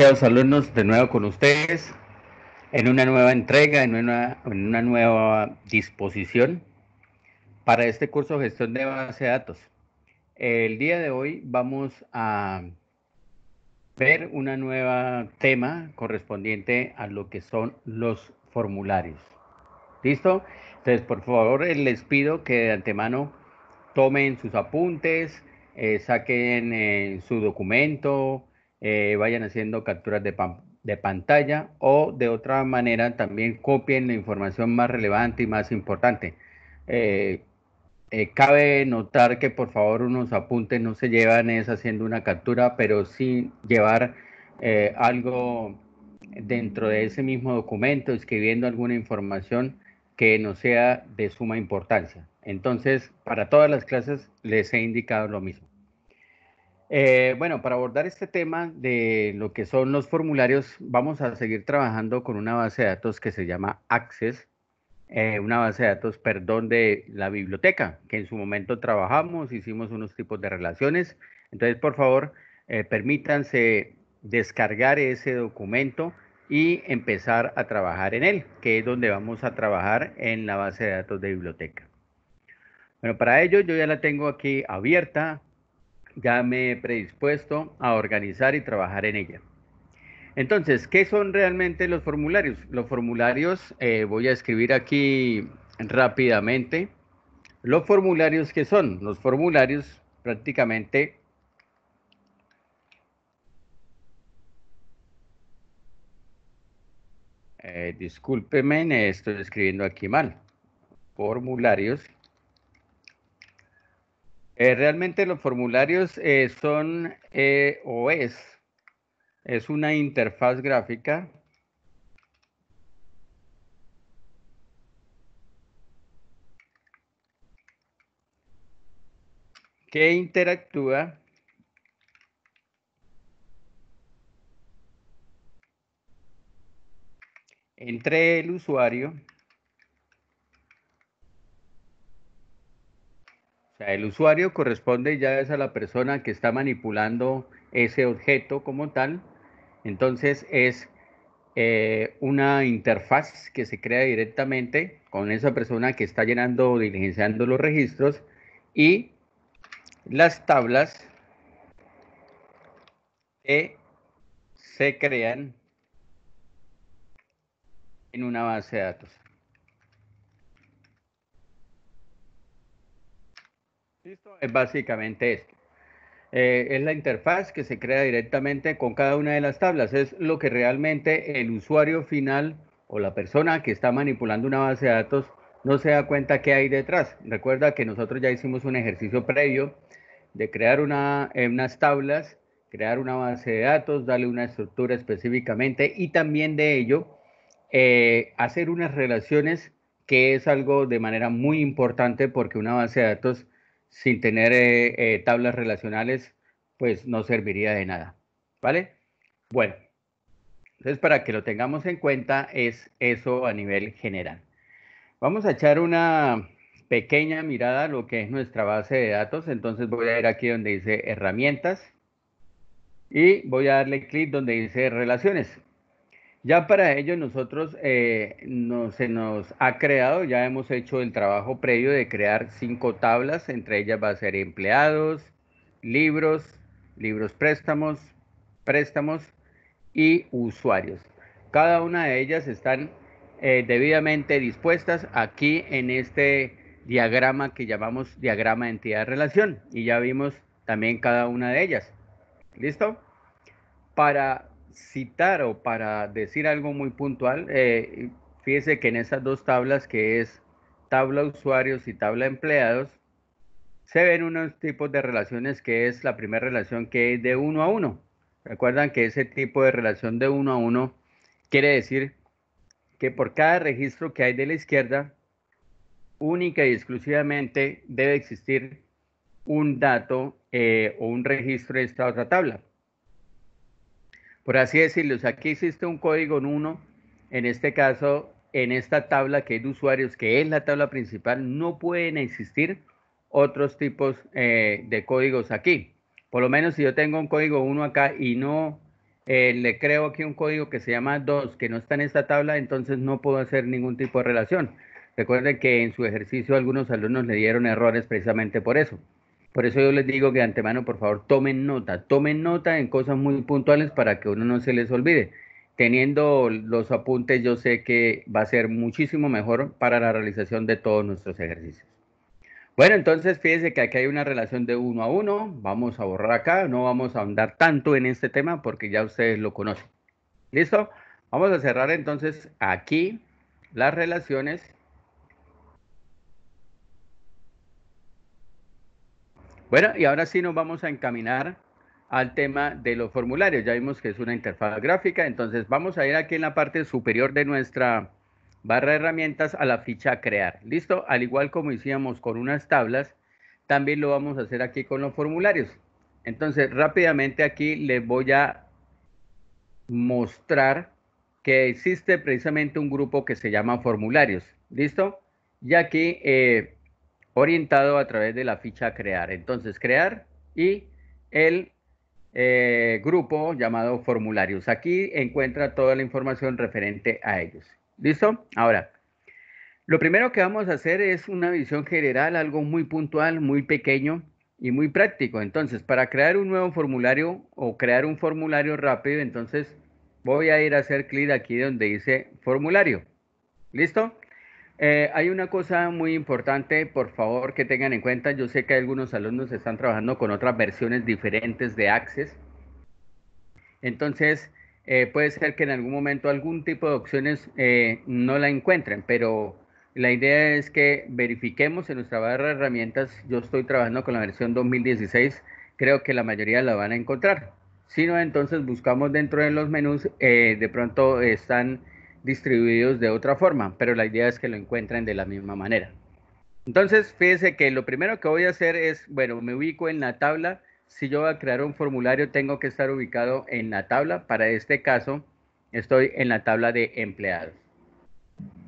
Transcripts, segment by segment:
Quiero saludarnos de nuevo con ustedes en una nueva entrega, en una, en una nueva disposición para este curso de gestión de base de datos. El día de hoy vamos a ver un nuevo tema correspondiente a lo que son los formularios. ¿Listo? Entonces, por favor, les pido que de antemano tomen sus apuntes, eh, saquen eh, su documento, eh, vayan haciendo capturas de, pantalla o de otra manera también copien la información más relevante y más importante. Eh, eh, cabe notar que por favor unos apuntes no se llevan es haciendo una captura, pero sí llevar algo dentro de ese mismo documento, escribiendo alguna información que no sea de suma importancia. Entonces, para todas las clases les he indicado lo mismo. Eh, bueno, para abordar este tema de lo que son los formularios, vamos a seguir trabajando con una base de datos que se llama Access, eh, una base de datos, perdón, de la biblioteca, que en su momento trabajamos, hicimos unos tipos de relaciones. Entonces, por favor, eh, permítanse descargar ese documento y empezar a trabajar en él, que es donde vamos a trabajar en la base de datos de biblioteca. Bueno, para ello yo ya la tengo aquí abierta, ya me he predispuesto a organizar y trabajar en ella. Entonces, ¿qué son realmente los formularios? Los formularios, eh, voy a escribir aquí rápidamente. Los formularios, ¿qué son? Los formularios prácticamente eh, Discúlpenme, estoy escribiendo aquí mal. Formularios. Eh, realmente los formularios eh, son eh, o es una interfaz gráfica. que interactúa entre el usuario el usuario corresponde ya es a la persona que está manipulando ese objeto como tal. Entonces es eh, una interfaz que se crea directamente con esa persona que está llenando o diligenciando los registros y las tablas que se crean en una base de datos. es básicamente esto. Eh, es la interfaz que se crea directamente con cada una de las tablas. Es lo que realmente el usuario final o la persona que está manipulando una base de datos no se da cuenta que hay detrás. Recuerda que nosotros ya hicimos un ejercicio previo de crear una, eh, unas tablas, crear una base de datos, darle una estructura específicamente y también de ello eh, hacer unas relaciones que es algo de manera muy importante porque una base de datos sin tener eh, eh, tablas relacionales, pues no serviría de nada. ¿Vale? Bueno, entonces para que lo tengamos en cuenta es eso a nivel general. Vamos a echar una pequeña mirada a lo que es nuestra base de datos. Entonces voy a ir aquí donde dice herramientas y voy a darle clic donde dice relaciones. Ya para ello nosotros eh, se nos ha creado, ya hemos hecho el trabajo previo de crear cinco tablas, entre ellas va a ser empleados, libros, libros préstamos, préstamos y usuarios. Cada una de ellas están eh, debidamente dispuestas aquí en este diagrama que llamamos diagrama de entidad-relación de y ya vimos también cada una de ellas. ¿Listo? Para citar o para decir algo muy puntual, eh, fíjese que en esas dos tablas que es tabla usuarios y tabla empleados, se ven unos tipos de relaciones que es la primera relación que es de uno a uno. Recuerdan que ese tipo de relación de uno a uno quiere decir que por cada registro que hay de la izquierda, única y exclusivamente debe existir un dato eh, o un registro de esta otra tabla por así decirlo, aquí existe un código en uno, en este caso, en esta tabla que es de usuarios, que es la tabla principal, no pueden existir otros tipos eh, de códigos aquí. Por lo menos si yo tengo un código 1 acá y no eh, le creo aquí un código que se llama 2, que no está en esta tabla, entonces no puedo hacer ningún tipo de relación. Recuerden que en su ejercicio algunos alumnos le dieron errores precisamente por eso. Por eso yo les digo que de antemano, por favor, tomen nota, tomen nota en cosas muy puntuales para que uno no se les olvide. Teniendo los apuntes, yo sé que va a ser muchísimo mejor para la realización de todos nuestros ejercicios. Bueno, entonces fíjense que aquí hay una relación de uno a uno. Vamos a borrar acá, no vamos a andar tanto en este tema porque ya ustedes lo conocen. ¿Listo? Vamos a cerrar entonces aquí las relaciones Bueno, y ahora sí nos vamos a encaminar al tema de los formularios. Ya vimos que es una interfaz gráfica, entonces vamos a ir aquí en la parte superior de nuestra barra de herramientas a la ficha crear. ¿Listo? Al igual como hicimos con unas tablas, también lo vamos a hacer aquí con los formularios. Entonces, rápidamente aquí les voy a mostrar que existe precisamente un grupo que se llama formularios. ¿Listo? Y aquí eh, orientado a través de la ficha crear. Entonces, crear y el eh, grupo llamado formularios. Aquí encuentra toda la información referente a ellos. ¿Listo? Ahora, lo primero que vamos a hacer es una visión general, algo muy puntual, muy pequeño y muy práctico. Entonces, para crear un nuevo formulario o crear un formulario rápido, entonces voy a ir a hacer clic aquí donde dice formulario. ¿Listo? Eh, hay una cosa muy importante, por favor, que tengan en cuenta. Yo sé que algunos alumnos están trabajando con otras versiones diferentes de Access. Entonces, eh, puede ser que en algún momento algún tipo de opciones eh, no la encuentren, pero la idea es que verifiquemos en nuestra barra de herramientas. Yo estoy trabajando con la versión 2016. Creo que la mayoría la van a encontrar. Si no, entonces buscamos dentro de los menús. de pronto están distribuidos de otra forma, pero la idea es que lo encuentren de la misma manera. Entonces, fíjese que lo primero que voy a hacer es, bueno, me ubico en la tabla. Si yo voy a crear un formulario, tengo que estar ubicado en la tabla. Para este caso, estoy en la tabla de empleados.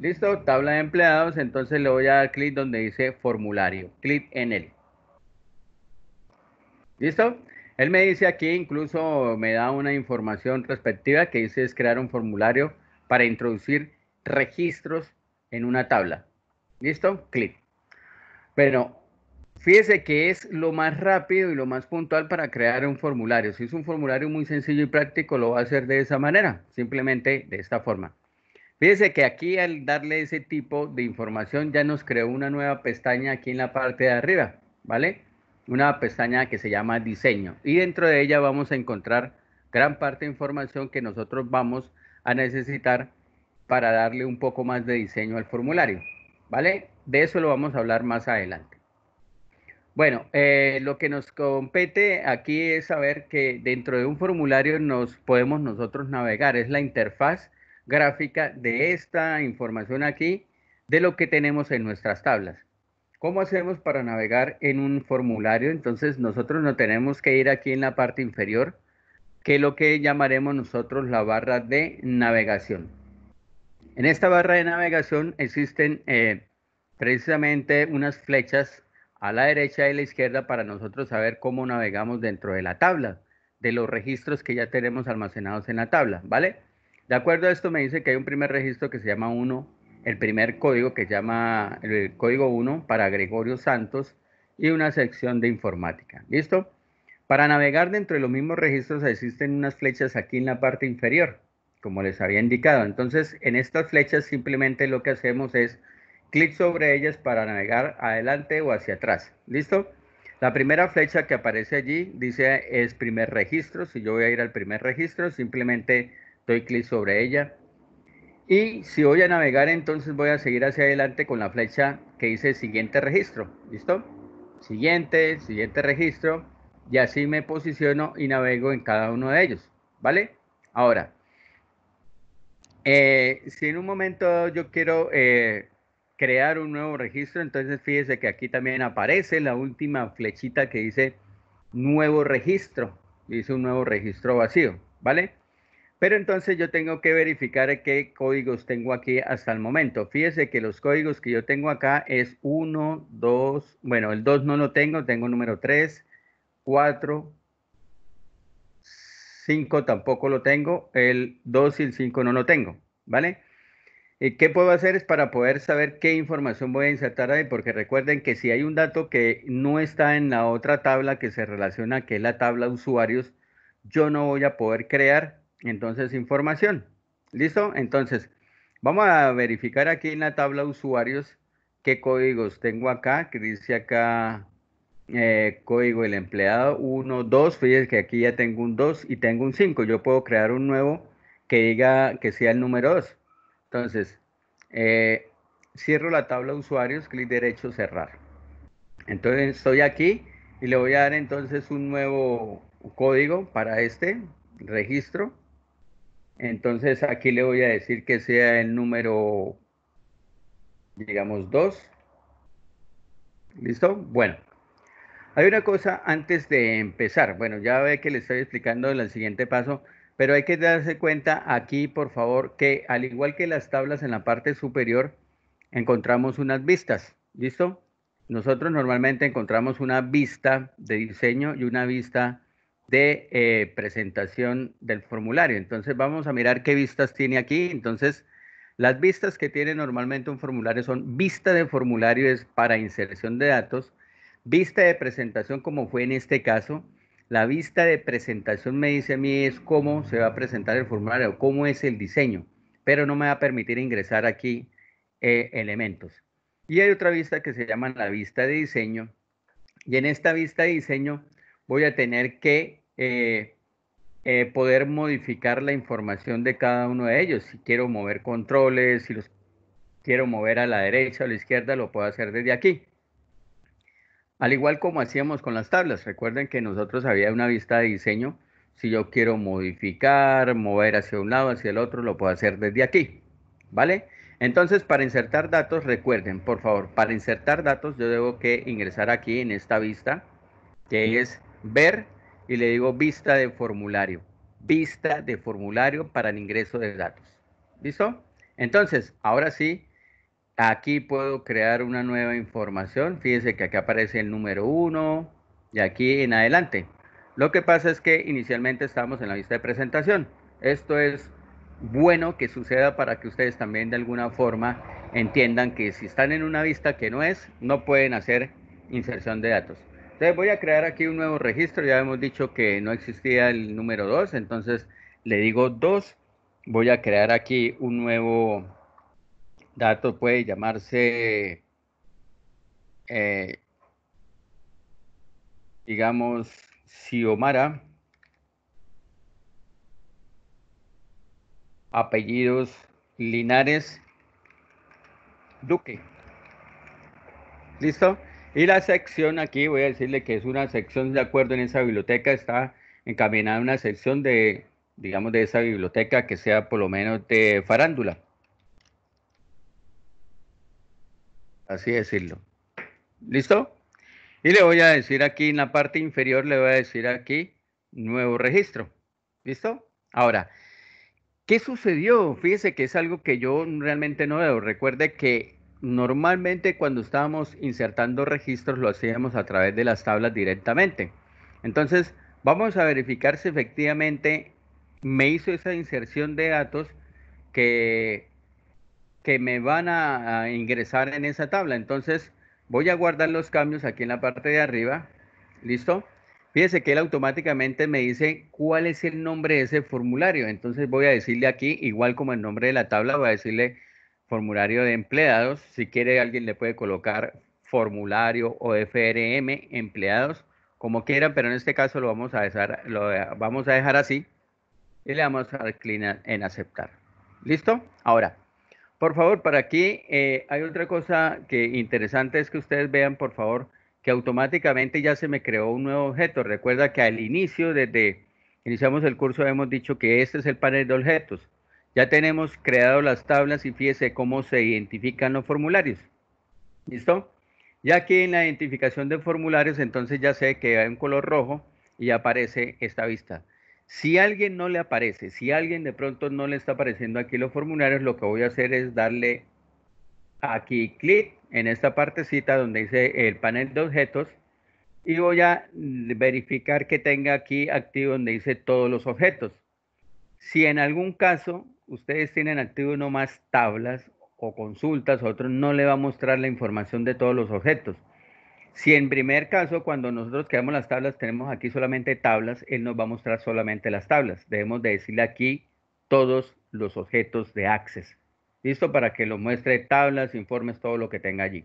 Listo, tabla de empleados. Entonces le voy a dar clic donde dice formulario. Clic en él. ¿Listo? Él me dice aquí, incluso me da una información respectiva que dice es crear un formulario para introducir registros en una tabla. ¿Listo? Clic. Pero fíjese que es lo más rápido y lo más puntual para crear un formulario. Si es un formulario muy sencillo y práctico, lo va a hacer de esa manera, simplemente de esta forma. Fíjese que aquí al darle ese tipo de información ya nos creó una nueva pestaña aquí en la parte de arriba, ¿vale? Una pestaña que se llama diseño y dentro de ella vamos a encontrar gran parte de información que nosotros vamos a a necesitar para darle un poco más de diseño al formulario. ¿Vale? De eso lo vamos a hablar más adelante. Bueno, eh, lo que nos compete aquí es saber que dentro de un formulario nos podemos nosotros navegar. Es la interfaz gráfica de esta información aquí, de lo que tenemos en nuestras tablas. ¿Cómo hacemos para navegar en un formulario? Entonces nosotros no tenemos que ir aquí en la parte inferior que es lo que llamaremos nosotros la barra de navegación. En esta barra de navegación existen eh, precisamente unas flechas a la derecha y a la izquierda para nosotros saber cómo navegamos dentro de la tabla, de los registros que ya tenemos almacenados en la tabla, ¿vale? De acuerdo a esto me dice que hay un primer registro que se llama 1, el primer código que llama el código 1 para Gregorio Santos y una sección de informática, ¿listo? Para navegar dentro de los mismos registros existen unas flechas aquí en la parte inferior, como les había indicado. Entonces, en estas flechas simplemente lo que hacemos es clic sobre ellas para navegar adelante o hacia atrás. ¿Listo? La primera flecha que aparece allí dice es primer registro. Si yo voy a ir al primer registro, simplemente doy clic sobre ella. Y si voy a navegar, entonces voy a seguir hacia adelante con la flecha que dice siguiente registro. ¿Listo? Siguiente, siguiente registro y así me posiciono y navego en cada uno de ellos, ¿vale? Ahora, eh, si en un momento yo quiero eh, crear un nuevo registro, entonces fíjese que aquí también aparece la última flechita que dice nuevo registro, dice un nuevo registro vacío, ¿vale? Pero entonces yo tengo que verificar qué códigos tengo aquí hasta el momento. Fíjese que los códigos que yo tengo acá es 1, 2, bueno, el 2 no lo tengo, tengo número 3, 4, 5 tampoco lo tengo, el 2 y el 5 no lo tengo, ¿vale? ¿Y eh, ¿Qué puedo hacer? Es para poder saber qué información voy a insertar ahí, porque recuerden que si hay un dato que no está en la otra tabla que se relaciona, que es la tabla usuarios, yo no voy a poder crear entonces información. ¿Listo? Entonces, vamos a verificar aquí en la tabla usuarios qué códigos tengo acá, que dice acá eh, código del empleado 1, 2, fíjense que aquí ya tengo un 2 y tengo un 5, yo puedo crear un nuevo que diga que sea el número 2. Entonces, eh, cierro la tabla usuarios, clic derecho, cerrar. Entonces estoy aquí y le voy a dar entonces un nuevo código para este registro. Entonces aquí le voy a decir que sea el número, digamos, 2. ¿Listo? Bueno, hay una cosa antes de empezar. Bueno, ya ve que le estoy explicando el siguiente paso, pero hay que darse cuenta aquí, por favor, que al igual que las tablas en la parte superior, encontramos unas vistas. ¿Listo? Nosotros normalmente encontramos una vista de diseño y una vista de eh, presentación del formulario. Entonces vamos a mirar qué vistas tiene aquí. Entonces, las vistas que tiene normalmente un formulario son vista de formulario es para inserción de datos vista de presentación como fue en este caso. La vista de presentación me dice a mí es cómo se va a presentar el formulario, cómo es el diseño, pero no me va a permitir ingresar aquí eh, elementos. Y hay otra vista que se llama la vista de diseño. Y en esta vista de diseño voy a tener que eh, eh, poder modificar la información de cada uno de ellos. Si quiero mover controles, si los quiero mover a la derecha o a la izquierda, lo puedo hacer desde aquí. Al igual como hacíamos con las tablas, recuerden que nosotros había una vista de diseño. Si yo quiero modificar, mover hacia un lado, hacia el otro, lo puedo hacer desde aquí. ¿Vale? Entonces, para insertar datos, recuerden, por favor, para insertar datos yo debo que ingresar aquí en esta vista, que es ver, y le digo vista de formulario. Vista de formulario para el ingreso de datos. ¿Listo? Entonces, ahora sí, Aquí puedo crear una nueva información. Fíjense que acá aparece el número 1 y aquí en adelante. Lo que pasa es que inicialmente estamos en la vista de presentación. Esto es bueno que suceda para que ustedes también de alguna forma entiendan que si están en una vista que no es, no pueden hacer inserción de datos. Entonces voy a crear aquí un nuevo registro. Ya hemos dicho que no existía el número 2, entonces le digo 2. Voy a crear aquí un nuevo dato puede llamarse, eh, digamos, Xiomara, apellidos Linares Duque. ¿Listo? Y la sección aquí, voy a decirle que es una sección, de acuerdo en esa biblioteca, está encaminada a una sección de, digamos, de esa biblioteca que sea por lo menos de farándula. así decirlo. ¿Listo? Y le voy a decir aquí en la parte inferior, le voy a decir aquí nuevo registro. ¿Listo? Ahora, ¿qué sucedió? Fíjese que es algo que yo realmente no veo. Recuerde que normalmente cuando estábamos insertando registros lo hacíamos a través de las tablas directamente. Entonces, vamos a verificar si efectivamente me hizo esa inserción de datos que que me van a, ingresar en esa tabla. Entonces voy a guardar los cambios aquí en la parte de arriba. ¿Listo? Fíjese que él automáticamente me dice cuál es el nombre de ese formulario. Entonces voy a decirle aquí, igual como el nombre de la tabla, voy a decirle formulario de empleados. Si quiere, alguien le puede colocar formulario o FRM empleados, como quieran, pero en este caso lo vamos a dejar, lo vamos a dejar así y le vamos a clic en aceptar. ¿Listo? Ahora, por favor, para aquí eh, hay otra cosa que interesante es que ustedes vean, por favor, que automáticamente ya se me creó un nuevo objeto. Recuerda que al inicio, desde iniciamos el curso, hemos dicho que este es el panel de objetos. Ya tenemos creado las tablas y fíjese cómo se identifican los formularios. ¿Listo? Ya aquí en la identificación de formularios, entonces ya sé que hay un color rojo y aparece esta vista. Si alguien no le aparece, si alguien de pronto no le está apareciendo aquí los formularios, lo que voy a hacer es darle aquí clic en esta partecita donde dice el panel de objetos y voy a verificar que tenga aquí activo donde dice todos los objetos. Si en algún caso ustedes tienen activo no más tablas o consultas, otro no le va a mostrar la información de todos los objetos. Si en primer caso, cuando nosotros creamos las tablas, tenemos aquí solamente tablas, él nos va a mostrar solamente las tablas. Debemos decirle aquí todos los objetos de Access. ¿Listo? Para que lo muestre tablas, informes, todo lo que tenga allí.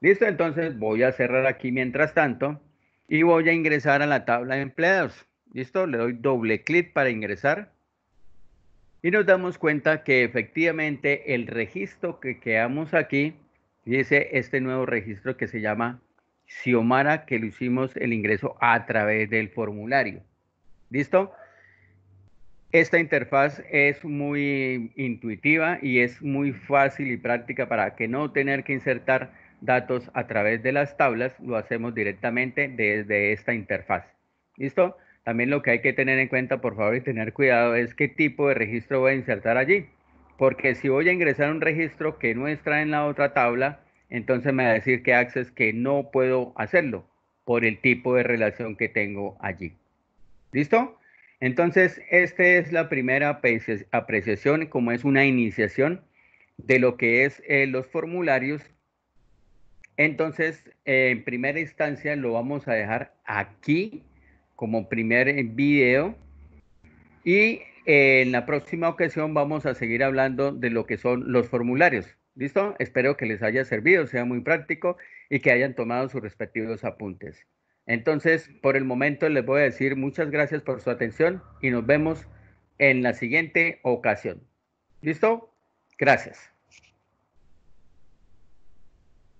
¿Listo? Entonces voy a cerrar aquí mientras tanto y voy a ingresar a la tabla de empleados. ¿Listo? Le doy doble clic para ingresar. Y nos damos cuenta que efectivamente el registro que creamos aquí dice este nuevo registro que se llama si Omara que le hicimos el ingreso a través del formulario. ¿Listo? Esta interfaz es muy intuitiva y es muy fácil y práctica para que no tener que insertar datos a través de las tablas, lo hacemos directamente desde esta interfaz. ¿Listo? También lo que hay que tener en cuenta, por favor, y tener cuidado es qué tipo de registro voy a insertar allí. Porque si voy a ingresar un registro que no está en la otra tabla, entonces me va a decir que Access que no puedo hacerlo por el tipo de relación que tengo allí. ¿Listo? Entonces, esta es la primera apreciación, como es una iniciación de lo que es eh, los formularios. Entonces, eh, en primera instancia lo vamos a dejar aquí como primer eh, video y en la próxima ocasión vamos a seguir hablando de lo que son los formularios. ¿Listo? Espero que les haya servido, sea muy práctico y que hayan tomado sus respectivos apuntes. Entonces, por el momento les voy a decir muchas gracias por su atención y nos vemos en la siguiente ocasión. ¿Listo? Gracias.